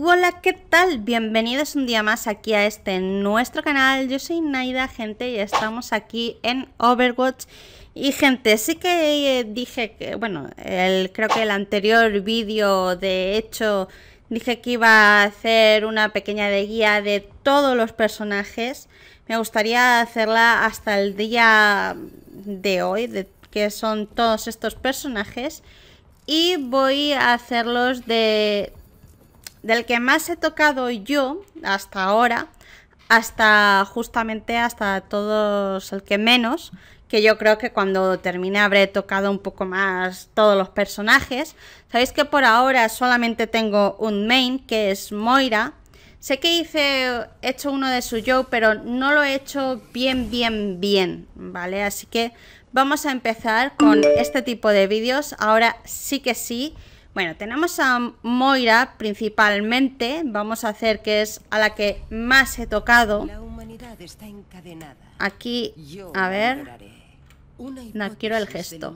Hola, ¿qué tal? Bienvenidos un día más aquí a este nuestro canal. Yo soy Naida, gente, y estamos aquí en Overwatch. Y gente, sí que eh, dije que, bueno, el, creo que el anterior vídeo, de hecho, dije que iba a hacer una pequeña de guía de todos los personajes. Me gustaría hacerla hasta el día de hoy, de, que son todos estos personajes. Y voy a hacerlos de del que más he tocado yo hasta ahora, hasta justamente hasta todos el que menos, que yo creo que cuando termine habré tocado un poco más todos los personajes. Sabéis que por ahora solamente tengo un main, que es Moira. Sé que hice, hecho uno de su yo, pero no lo he hecho bien, bien, bien, ¿vale? Así que vamos a empezar con este tipo de vídeos. Ahora sí que sí. Bueno, tenemos a Moira principalmente, vamos a hacer que es a la que más he tocado. Aquí, a ver, no quiero el gesto.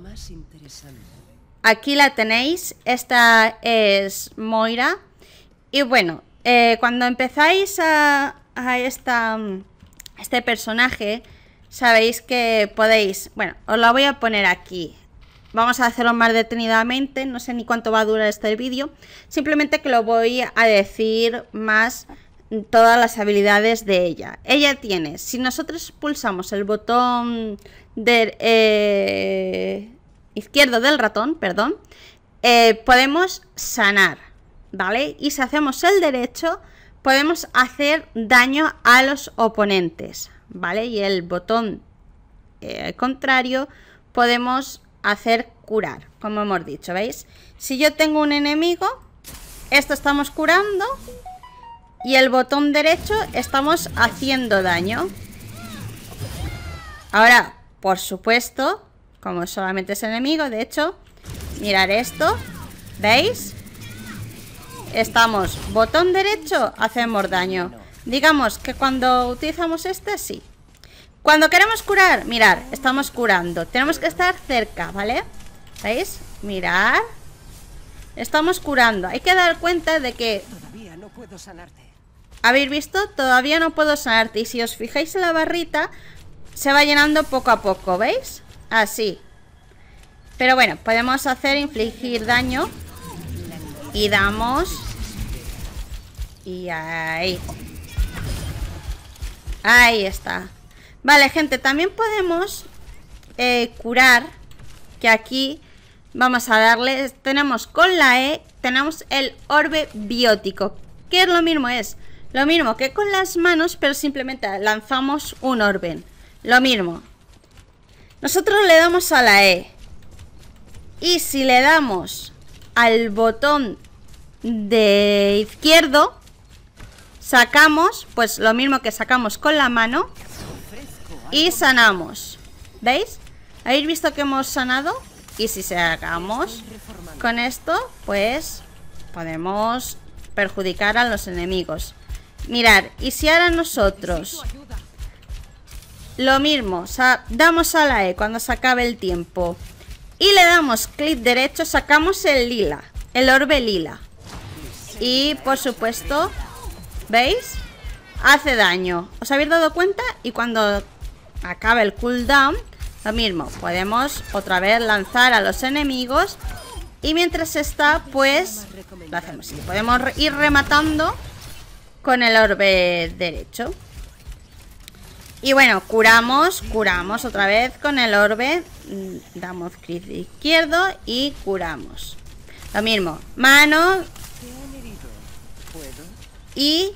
Aquí la tenéis, esta es Moira. Y bueno, eh, cuando empezáis a, a esta, este personaje, sabéis que podéis, bueno, os la voy a poner aquí, Vamos a hacerlo más detenidamente, no sé ni cuánto va a durar este vídeo, simplemente que lo voy a decir más todas las habilidades de ella. Ella tiene, si nosotros pulsamos el botón eh, izquierdo del ratón, perdón, eh, podemos sanar, ¿vale? Y si hacemos el derecho, podemos hacer daño a los oponentes, ¿vale? Y el botón eh, contrario podemos hacer curar, como hemos dicho, ¿veis? Si yo tengo un enemigo, esto estamos curando y el botón derecho estamos haciendo daño. Ahora, por supuesto, como solamente es enemigo, de hecho, mirar esto, ¿veis? Estamos botón derecho, hacemos daño. Digamos que cuando utilizamos este, sí. Cuando queremos curar, mirar, estamos curando. Tenemos que estar cerca, ¿vale? ¿Veis? Mirar. Estamos curando. Hay que dar cuenta de que... Todavía no puedo sanarte. ¿Habéis visto? Todavía no puedo sanarte. Y si os fijáis en la barrita, se va llenando poco a poco, ¿veis? Así. Pero bueno, podemos hacer infligir daño. Y damos... Y ahí. Ahí está. Vale, gente, también podemos eh, curar, que aquí vamos a darle, tenemos con la E, tenemos el orbe biótico, que es lo mismo, es lo mismo que con las manos, pero simplemente lanzamos un orbe, lo mismo. Nosotros le damos a la E, y si le damos al botón de izquierdo, sacamos, pues lo mismo que sacamos con la mano, y sanamos. ¿Veis? ¿Habéis visto que hemos sanado? Y si se hagamos con esto, pues podemos perjudicar a los enemigos. Mirad, y si ahora nosotros lo mismo, damos a la E cuando se acabe el tiempo y le damos clic derecho, sacamos el lila, el orbe lila. Y por supuesto, ¿veis? Hace daño. ¿Os habéis dado cuenta? Y cuando acaba el cooldown, lo mismo, podemos otra vez lanzar a los enemigos y mientras está, pues lo hacemos. así, podemos ir rematando con el orbe derecho. Y bueno, curamos, curamos otra vez con el orbe. Mm, damos clic izquierdo y curamos. Lo mismo, mano. Y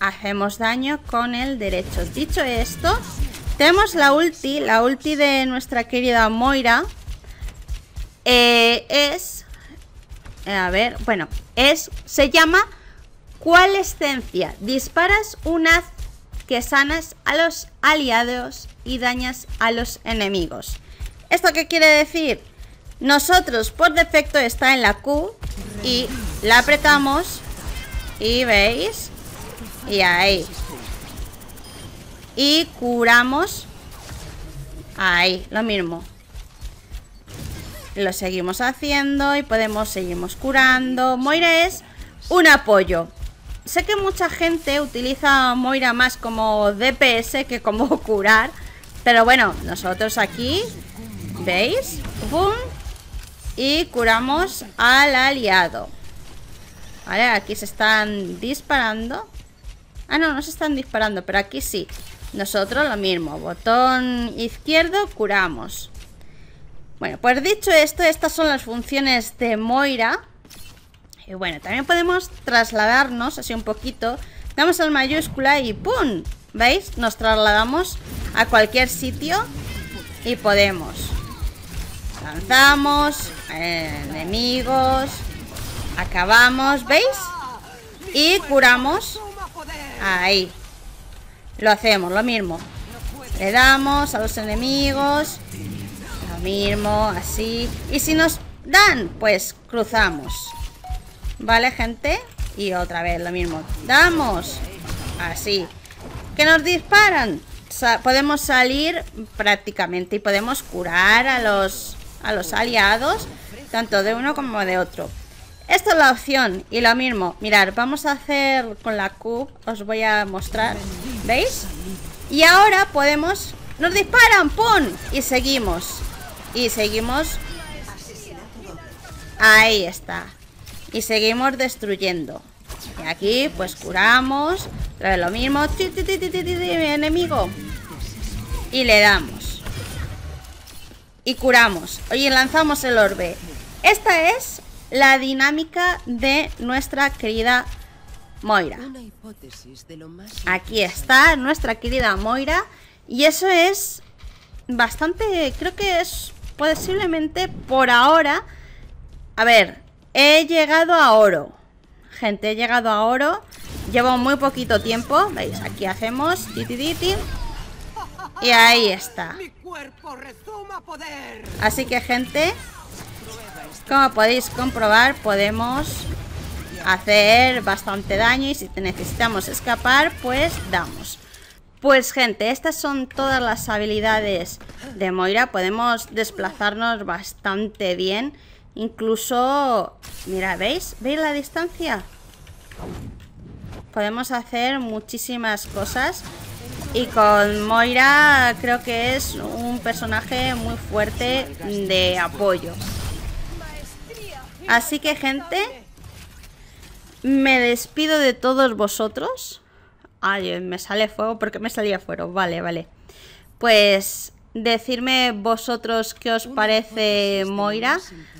hacemos daño con el derecho. Dicho esto, tenemos la ulti, la ulti de nuestra querida Moira. Eh, es... Eh, a ver, bueno, es... Se llama... Cualescencia. Disparas un haz que sanas a los aliados y dañas a los enemigos. ¿Esto qué quiere decir? Nosotros por defecto está en la Q y la apretamos y veis y ahí y curamos Ahí, lo mismo Lo seguimos haciendo Y podemos, seguimos curando Moira es un apoyo Sé que mucha gente utiliza Moira más como DPS Que como curar Pero bueno, nosotros aquí ¿Veis? ¡Bum! Y curamos al aliado Vale, aquí se están disparando Ah, no, no se están disparando, pero aquí sí nosotros lo mismo, botón izquierdo, curamos. Bueno, pues dicho esto, estas son las funciones de Moira. Y bueno, también podemos trasladarnos así un poquito. Damos al mayúscula y ¡pum! ¿Veis? Nos trasladamos a cualquier sitio y podemos. Lanzamos, enemigos, acabamos, ¿veis? Y curamos. Ahí, lo hacemos, lo mismo. Le damos a los enemigos. Lo mismo, así. Y si nos dan, pues cruzamos. ¿Vale, gente? Y otra vez lo mismo. Damos. Así. Que nos disparan. podemos salir prácticamente y podemos curar a los, a los aliados, tanto de uno como de otro. Esta es la opción y lo mismo. Mirar, vamos a hacer con la Q, os voy a mostrar. ¿Veis? Y ahora podemos... ¡Nos disparan! ¡Pum! Y seguimos. Y seguimos... Ahí está. Y seguimos destruyendo. Y aquí, pues curamos. lo mismo. Enemigo. Y le damos. Y curamos. Oye, lanzamos el orbe. Esta es la dinámica de nuestra querida Moira. Aquí está nuestra querida Moira. Y eso es bastante, creo que es posiblemente por ahora. A ver, he llegado a oro. Gente, he llegado a oro. Llevo muy poquito tiempo. ¿Veis? Aquí hacemos... Y ahí está. Así que, gente, como podéis comprobar, podemos hacer bastante daño y si necesitamos escapar, pues damos. Pues gente, estas son todas las habilidades de Moira. Podemos desplazarnos bastante bien. Incluso, mira, ¿veis? ¿Veis la distancia? Podemos hacer muchísimas cosas. Y con Moira creo que es un personaje muy fuerte de apoyo. Así que gente, me despido de todos vosotros. Ay, me sale fuego porque me salía fuego. Vale, vale. Pues decirme vosotros qué os parece Moira.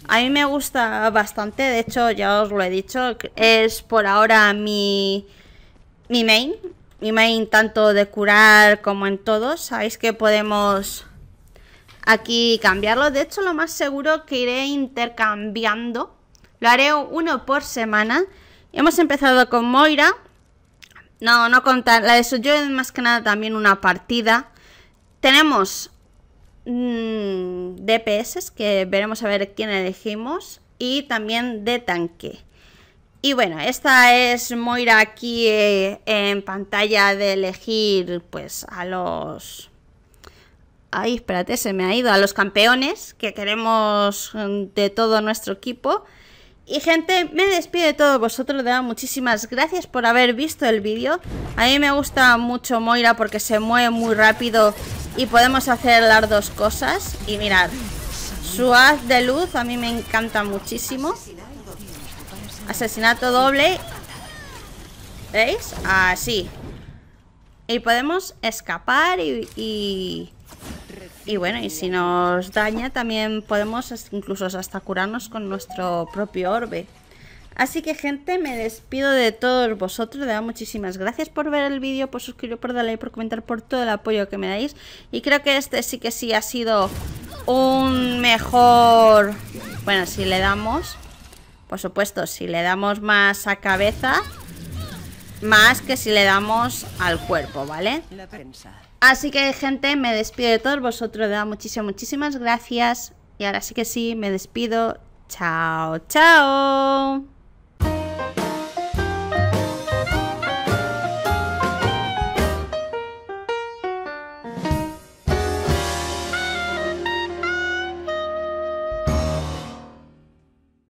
A mí me gusta bastante, de hecho ya os lo he dicho, es por ahora mi, mi main. Mi main tanto de curar como en todos. Sabéis que podemos aquí cambiarlo. De hecho lo más seguro que iré intercambiando. Lo haré uno por semana. Hemos empezado con Moira. No, no contar. La de es más que nada también una partida. Tenemos mm, DPS, que veremos a ver quién elegimos. Y también de tanque. Y bueno, esta es Moira aquí eh, en pantalla de elegir pues a los... Ay, espérate, se me ha ido. A los campeones que queremos mm, de todo nuestro equipo. Y gente, me despido de todos vosotros, de muchísimas gracias por haber visto el vídeo. A mí me gusta mucho Moira porque se mueve muy rápido y podemos hacer las dos cosas. Y mirad, su haz de luz a mí me encanta muchísimo. Asesinato doble. ¿Veis? Así. Y podemos escapar y y bueno, y si nos daña también podemos incluso hasta curarnos con nuestro propio orbe. Así que gente, me despido de todos vosotros, de verdad muchísimas gracias por ver el vídeo, por suscribir, por darle, por comentar, por todo el apoyo que me dais. Y creo que este sí que sí ha sido un mejor... Bueno, si le damos, por supuesto, si le damos más a cabeza, más que si le damos al cuerpo, ¿vale? La prensa. Así que, gente, me despido de todos vosotros. De doy muchísimas, muchísimas gracias. Y ahora sí que sí, me despido. Chao, chao.